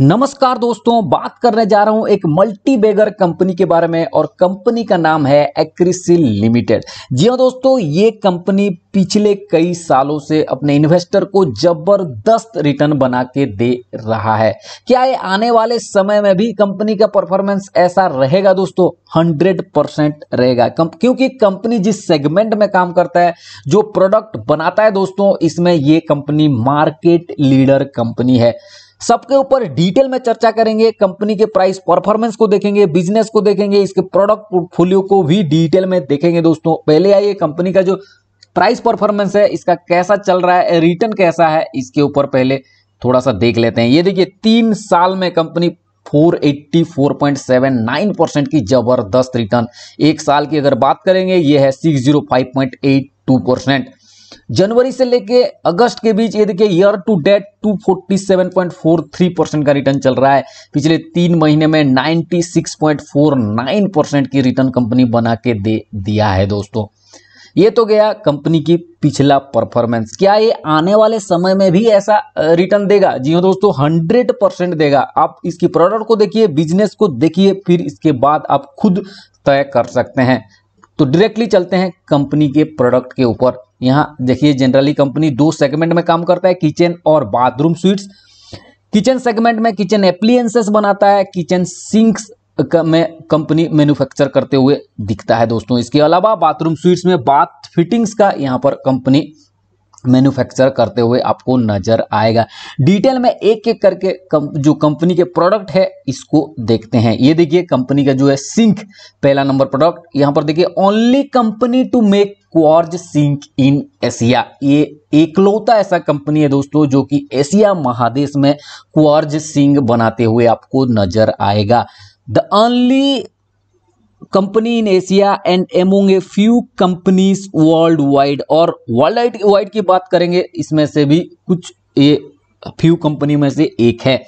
नमस्कार दोस्तों बात करने जा रहा हूं एक मल्टी बेगर कंपनी के बारे में और कंपनी का नाम है एक्रिसिल लिमिटेड जी हाँ दोस्तों ये कंपनी पिछले कई सालों से अपने इन्वेस्टर को जबरदस्त रिटर्न बना के दे रहा है क्या ये आने वाले समय में भी कंपनी का परफॉर्मेंस ऐसा रहेगा दोस्तों 100 परसेंट रहेगा क्योंकि कंपनी जिस सेगमेंट में काम करता है जो प्रोडक्ट बनाता है दोस्तों इसमें ये कंपनी मार्केट लीडर कंपनी है सबके ऊपर डिटेल में चर्चा करेंगे कंपनी के प्राइस परफॉर्मेंस को देखेंगे बिजनेस को देखेंगे इसके प्रोडक्ट पोर्टफोलियो को भी डिटेल में देखेंगे दोस्तों पहले आइए कंपनी का जो प्राइस परफॉर्मेंस है इसका कैसा चल रहा है रिटर्न कैसा है इसके ऊपर पहले थोड़ा सा देख लेते हैं ये देखिए तीन साल में कंपनी 484.79 परसेंट की जबरदस्त रिटर्न एक साल की अगर बात करेंगे ये है 605.82 परसेंट जनवरी से लेके अगस्त के बीच ये देखिए ईयर टू डेट 247.43 परसेंट का रिटर्न चल रहा है पिछले तीन महीने में 96.49 परसेंट की रिटर्न कंपनी बना के दे दिया है दोस्तों ये तो गया कंपनी की पिछला परफॉर्मेंस क्या ये आने वाले समय में भी ऐसा रिटर्न देगा जी हाँ दोस्तों हंड्रेड परसेंट देगा आप इसकी प्रोडक्ट को देखिए बिजनेस को देखिए फिर इसके बाद आप खुद तय कर सकते हैं तो डायरेक्टली चलते हैं कंपनी के प्रोडक्ट के ऊपर यहां देखिए जनरली कंपनी दो सेगमेंट में काम करता है किचन और बाथरूम स्वीट्स किचन सेगमेंट में किचन एप्लीयंसेस बनाता है किचन सिंक्स में कंपनी मैन्युफैक्चर करते हुए दिखता है दोस्तों इसके अलावा बाथरूम स्वीट्स में बाथ फिटिंग्स का यहां पर कंपनी मैन्युफैक्चर करते हुए आपको नजर आएगा डिटेल में एक एक करके कम, जो कंपनी के प्रोडक्ट है इसको देखते हैं ये देखिए कंपनी का जो है सिंक पहला नंबर प्रोडक्ट यहां पर देखिए only company to make quartz sink in Asia ये एकलौता ऐसा कंपनी है दोस्तों जो कि एशिया महादेश में क्वार्ज सिंक बनाते हुए आपको नजर आएगा the only company in Asia and among a few companies worldwide और वर्ल्ड वाइड की बात करेंगे इसमें से भी कुछ ये फ्यू कंपनी में से एक है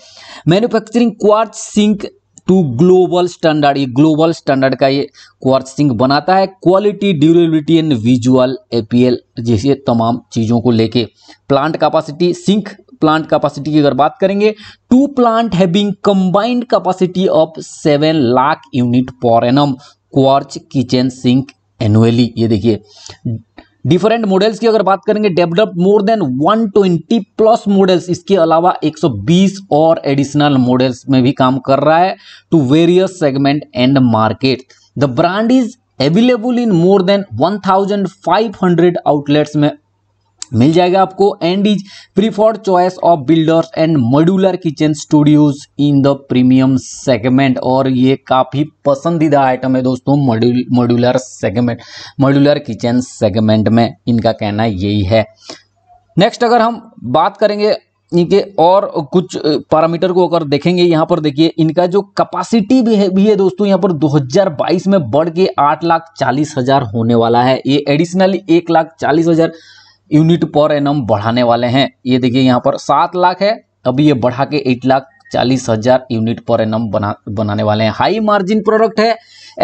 manufacturing quartz sink to global standard ये ग्लोबल स्टैंडर्ड का ये क्वार्ट सिंक बनाता है quality durability and visual appeal जैसे तमाम चीज़ों को लेके plant capacity sink plant capacity की अगर बात करेंगे two plant having combined capacity of seven lakh unit per annum quartz kitchen sink annually ये देखिए डिफरेंट मॉडल्स की अगर बात करेंगे develop more than 120 plus models इसके अलावा 120 और एडिशनल मॉडल्स में भी काम कर रहा है to various segment and market the brand is available in more than 1500 outlets में मिल जाएगा आपको and is preferred choice of builders and modular kitchen studios in the premium segment और ये काफ़ी पसंदीदा आइटम है दोस्तों modular segment modular kitchen segment में इनका कहना यही है नेक्स्ट अगर हम बात करेंगे इनके और कुछ पैरामीटर को अगर देखेंगे यहाँ पर देखिए इनका जो कैपेसिटी भी है भी है दोस्तों यहाँ पर 2022 में बढ़ के आठ लाख चालीस हज़ार होने वाला है ये एडिशनली एक लाख चालीस हज़ार यूनिट पर एनम बढ़ाने वाले हैं ये देखिए यहाँ पर सात लाख है अभी ये बढ़ा के एट लाख चालीस हजार यूनिट पर एनम बना बनाने वाले हैं हाई मार्जिन प्रोडक्ट है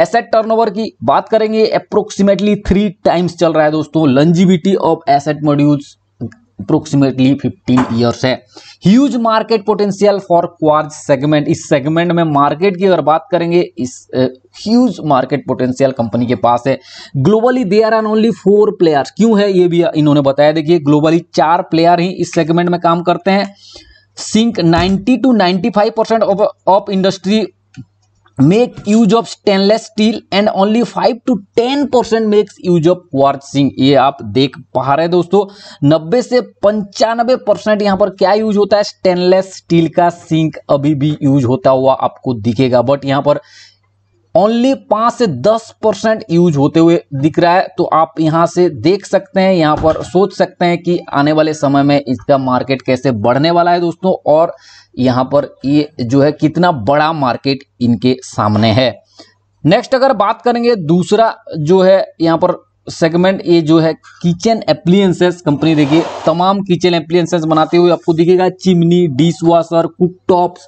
एसेट टर्नओवर की बात करेंगे अप्रोक्सीमेटली थ्री टाइम्स चल रहा है दोस्तों longevity of asset modules approximately 15 years है huge market potential for quartz segment इस सेगमेंट में मार्केट की अगर बात करेंगे इस ह्यूज मार्केट पोटेंशियल कंपनी के पास है globally they are an only four players क्यों है ये भी इन्होंने बताया देखिए ग्लोबली चार प्लेयर ही इस सेगमेंट में काम करते हैं sink 90 to 95 percent of industry make use of stainless steel and only 5 to 10 percent makes use of quartz sink ये आप देख पा रहे हैं दोस्तों 90 से पंचानबे परसेंट यहाँ पर क्या यूज होता है स्टेनलेस स्टील का सिंक अभी भी यूज होता हुआ आपको दिखेगा बट यहाँ पर ओनली पांच से दस परसेंट यूज होते हुए दिख रहा है तो आप यहाँ से देख सकते हैं यहाँ पर सोच सकते हैं कि आने वाले समय में इसका मार्केट कैसे बढ़ने वाला है दोस्तों और यहाँ पर ये जो है कितना बड़ा मार्केट इनके सामने है नेक्स्ट अगर बात करेंगे दूसरा जो है यहाँ पर सेगमेंट ये जो है किचन अप्लियंसेस कंपनी देखिए तमाम किचन अप्लियंसेस बनाते हुए आपको दिखेगा chimney dishwasher cooktops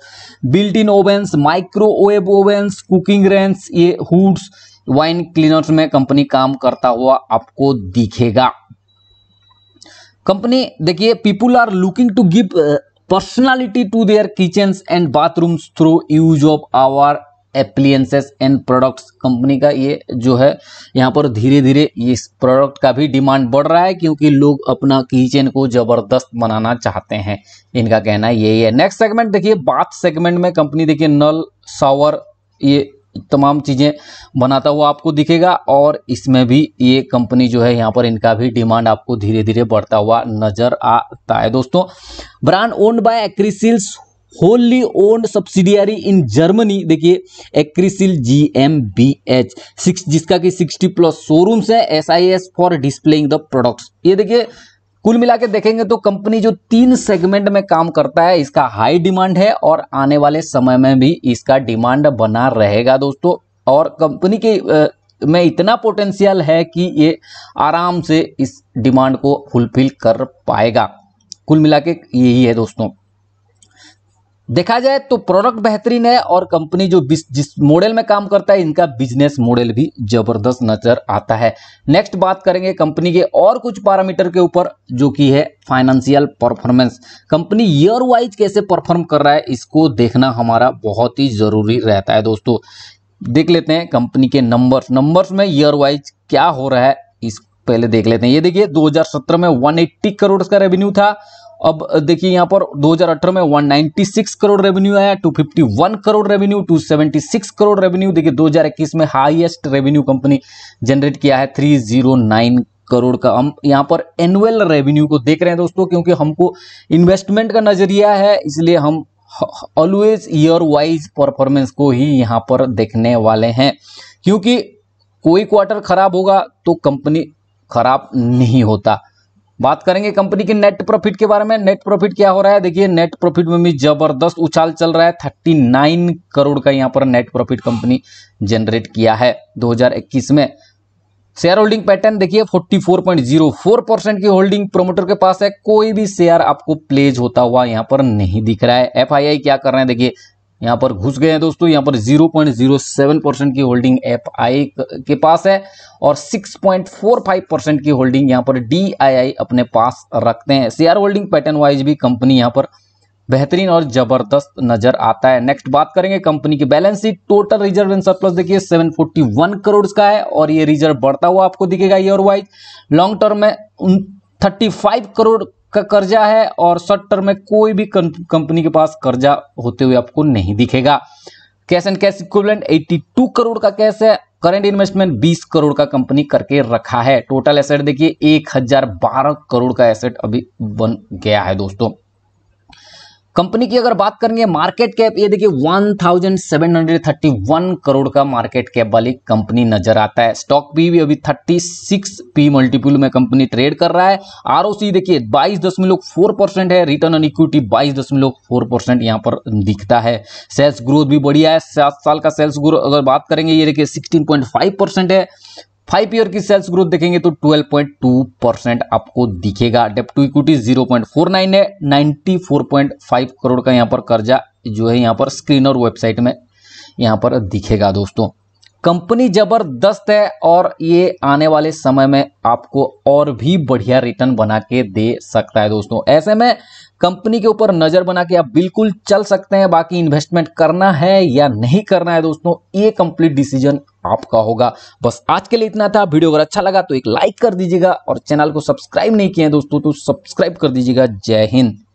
built in ovens microwave ovens cooking ranges ये हुड्स वाइन क्लीनर्स में कंपनी काम करता हुआ आपको दिखेगा कंपनी देखिए people are looking to give personality to their kitchens and bathrooms through use of our appliances and products company का ये जो है यहाँ पर धीरे धीरे इस प्रोडक्ट का भी डिमांड बढ़ रहा है क्योंकि लोग अपना किचन को ज़बरदस्त बनाना चाहते हैं इनका कहना यही है नेक्स्ट सेगमेंट देखिए बाथ सेगमेंट में कंपनी देखिए नल शावर ये तमाम चीज़ें बनाता हुआ आपको दिखेगा और इसमें भी ये कंपनी जो है यहाँ पर इनका भी डिमांड आपको धीरे धीरे बढ़ता हुआ नजर आता है दोस्तों brand owned by Acrysil's wholly owned subsidiary in Germany देखिए Acrysil G M B H six जिसका कि 60 प्लस शोरूम्स है S I S for displaying the products ये देखिए कुल मिला के देखेंगे तो कंपनी जो तीन सेगमेंट में काम करता है इसका हाई डिमांड है और आने वाले समय में भी इसका डिमांड बना रहेगा दोस्तों और कंपनी के में इतना पोटेंशियल है कि ये आराम से इस डिमांड को फुलफिल कर पाएगा कुल मिला के यही है दोस्तों देखा जाए तो प्रोडक्ट बेहतरीन है और कंपनी जो जिस मॉडल में काम करता है इनका बिजनेस मॉडल भी जबरदस्त नजर आता है नेक्स्ट बात करेंगे कंपनी के और कुछ पैरामीटर के ऊपर जो कि है financial performance company year wise कैसे परफॉर्म कर रहा है इसको देखना हमारा बहुत ही जरूरी रहता है दोस्तों देख लेते हैं कंपनी के नंबर्स नंबर्स में ईयर वाइज क्या हो रहा है इस पहले देख लेते हैं ये देखिए 2017 में 180 करोड़ का रेवेन्यू था अब देखिए यहाँ पर 2018 में 196 करोड़ रेवेन्यू आया 251 करोड़ रेवेन्यू 276 करोड़ रेवेन्यू देखिए 2021 में हाईएस्ट रेवेन्यू कंपनी जनरेट किया है 309 करोड़ का हम यहाँ पर एनुअल रेवेन्यू को देख रहे हैं दोस्तों क्योंकि हमको इन्वेस्टमेंट का नज़रिया है इसलिए हम ऑलवेज ईयर वाइज परफॉर्मेंस को ही यहाँ पर देखने वाले हैं क्योंकि कोई क्वार्टर खराब होगा तो कंपनी खराब नहीं होता बात करेंगे कंपनी के नेट प्रॉफिट के बारे में नेट प्रॉफिट क्या हो रहा है देखिए नेट प्रॉफिट में भी जबरदस्त उछाल चल रहा है 39 करोड़ का यहाँ पर नेट प्रॉफिट कंपनी जनरेट किया है 2021 में शेयर होल्डिंग पैटर्न देखिए 44.04 परसेंट की होल्डिंग प्रोमोटर के पास है कोई भी शेयर आपको प्लेज होता हुआ यहाँ पर नहीं दिख रहा है एफ क्या कर रहे हैं देखिए यहाँ पर घुस गए हैं दोस्तों यहाँ पर 0.07 परसेंट की होल्डिंग एफ आई के पास है और 6.45 परसेंट की होल्डिंग यहाँ पर डी अपने पास रखते हैं शेयर होल्डिंग पैटर्न वाइज भी कंपनी यहाँ पर बेहतरीन और जबरदस्त नजर आता है नेक्स्ट बात करेंगे कंपनी की balance sheet total reserve and surplus देखिए 741 करोड़ का है और ये रिजर्व बढ़ता हुआ आपको दिखेगा ईयर वाइज लॉन्ग टर्म में 35 करोड़ का कर्जा है और शॉर्ट टर्म में कोई भी कंपनी के पास कर्जा होते हुए आपको नहीं दिखेगा cash and cash equivalent two crore का कैश है करंट इन्वेस्टमेंट 20 करोड़ का कंपनी करके रखा है टोटल एसेट देखिए 1012 करोड़ का एसेट अभी बन गया है दोस्तों कंपनी की अगर बात करेंगे मार्केट कैप ये देखिए 1731 करोड़ का मार्केट कैप वाली कंपनी नजर आता है स्टॉक पी भी अभी 36 पी मल्टीपल में कंपनी ट्रेड कर रहा है आरओसी देखिए 22.4 परसेंट है रिटर्न ऑन इक्विटी 22.4 परसेंट यहाँ पर दिखता है सेल्स ग्रोथ भी बढ़िया है सात साल का सेल्स ग्रोथ अगर बात करेंगे ये देखिए सिक्सटीन है फाइव ईयर की सेल्स ग्रोथ देखेंगे तो 12.2 परसेंट आपको दिखेगा डेप टू इक्विटी 0.49 है 94.5 करोड़ का यहां पर कर्जा जो है यहां पर स्क्रीन और वेबसाइट में यहां पर दिखेगा दोस्तों कंपनी जबरदस्त है और ये आने वाले समय में आपको और भी बढ़िया रिटर्न बना के दे सकता है दोस्तों ऐसे में कंपनी के ऊपर नजर बना के आप बिल्कुल चल सकते हैं बाकी इन्वेस्टमेंट करना है या नहीं करना है दोस्तों ये कंप्लीट डिसीजन आपका होगा बस आज के लिए इतना था वीडियो अगर अच्छा लगा तो एक लाइक कर दीजिएगा और चैनल को सब्सक्राइब नहीं किया है दोस्तों तो सब्सक्राइब कर दीजिएगा जय हिंद